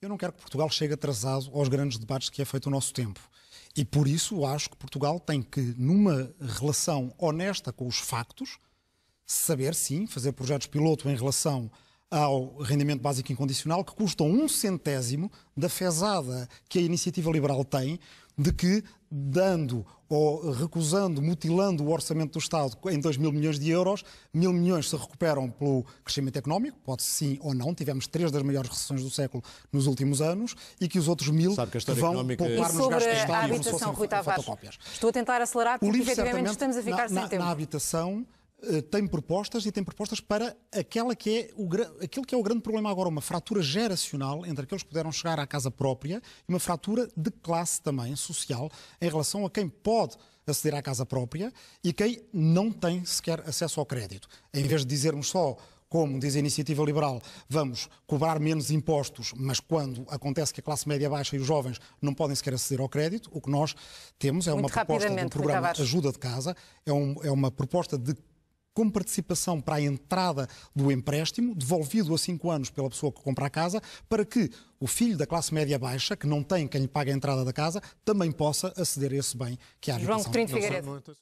Eu não quero que Portugal chegue atrasado aos grandes debates que é feito o nosso tempo. E por isso acho que Portugal tem que, numa relação honesta com os factos, saber sim, fazer projetos piloto em relação ao rendimento básico incondicional, que custam um centésimo da fezada que a iniciativa liberal tem de que, dando ou recusando, mutilando o orçamento do Estado em 2 mil milhões de euros, mil milhões se recuperam pelo crescimento económico, pode sim ou não, tivemos três das maiores recessões do século nos últimos anos, e que os outros mil vão económica... poupar nos gastos de Estado a habitação, Rui Tavares, Estou a tentar acelerar porque, efetivamente, estamos a ficar na, sem na, tempo. Na habitação, eh, tem propostas e tem propostas para aquela que é o, aquilo que é o grande problema agora, uma fratura geracional entre aqueles que puderam chegar à casa própria e uma fratura de classe também, social, em relação a quem pode aceder à casa própria e quem não tem sequer acesso ao crédito. Em vez de dizermos só como diz a iniciativa liberal, vamos cobrar menos impostos, mas quando acontece que a classe média baixa e os jovens não podem sequer aceder ao crédito, o que nós temos é Muito uma proposta de um programa Ajuda de Casa, é, um, é uma proposta de como participação para a entrada do empréstimo, devolvido a cinco anos pela pessoa que compra a casa, para que o filho da classe média baixa, que não tem quem lhe pague a entrada da casa, também possa aceder a esse bem que é a habitação. João Coutinho Figueiredo. Então,